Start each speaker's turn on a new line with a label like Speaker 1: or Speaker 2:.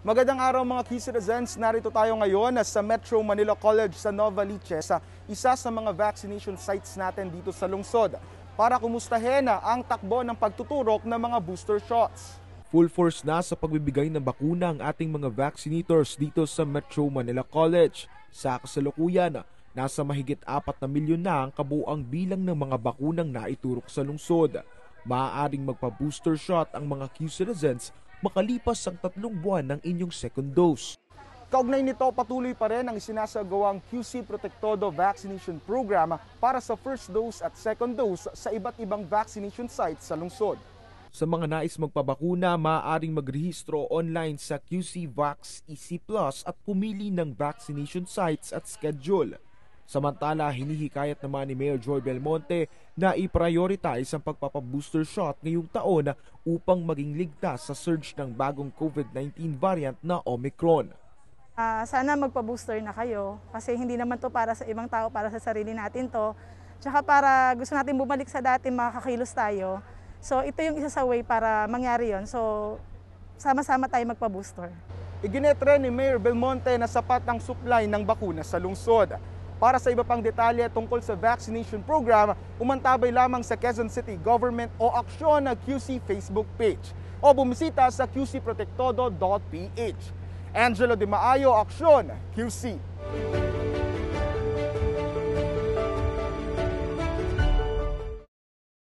Speaker 1: Magandang araw mga key citizens. Narito tayo ngayon sa Metro Manila College sa Nova Liches, isa sa mga vaccination sites natin dito sa lungsod para kumustahin ang takbo ng pagtuturok ng mga booster shots. Full force na sa pagbibigay ng bakuna ang ating mga vaccinators dito sa Metro Manila College. Sa kasalukuyan, nasa mahigit 4 na milyon na ang kabuang bilang ng mga bakunang naiturok sa lungsod. Maaaring magpa-booster shot ang mga Q citizens makalipas ang tatlong buwan ng inyong second dose. Kaugnay nito, patuloy pa rin ang sinasagawang QC Protectodo Vaccination Program para sa first dose at second dose sa iba't ibang vaccination sites sa lungsod. Sa mga nais magpabakuna, maaaring magrehistro online sa QC Vax EC Plus at pumili ng vaccination sites at schedule. Samantala, hinihikayat naman ni Mayor Joy Belmonte na i-prioritize ang pagpapabooster shot ngayong taon upang maging ligtas sa surge ng bagong COVID-19 variant na Omicron.
Speaker 2: Uh, sana magpa-booster na kayo kasi hindi naman to para sa ibang tao, para sa sarili natin to. Tsaka para gusto natin bumalik sa dati, makakakilos tayo. So ito yung isa sa way para mangyari yon. So sama-sama tayo magpa-booster.
Speaker 1: Iginetre ni Mayor Belmonte na sapat ang supply ng bakuna sa lungsod. Para sa iba pang detalye tungkol sa vaccination program, umantabay lamang sa Quezon City Government o aksyon na QC Facebook page o bumisita sa qcprotectodo.ph. Angelo De Maayo, Aksyon, QC.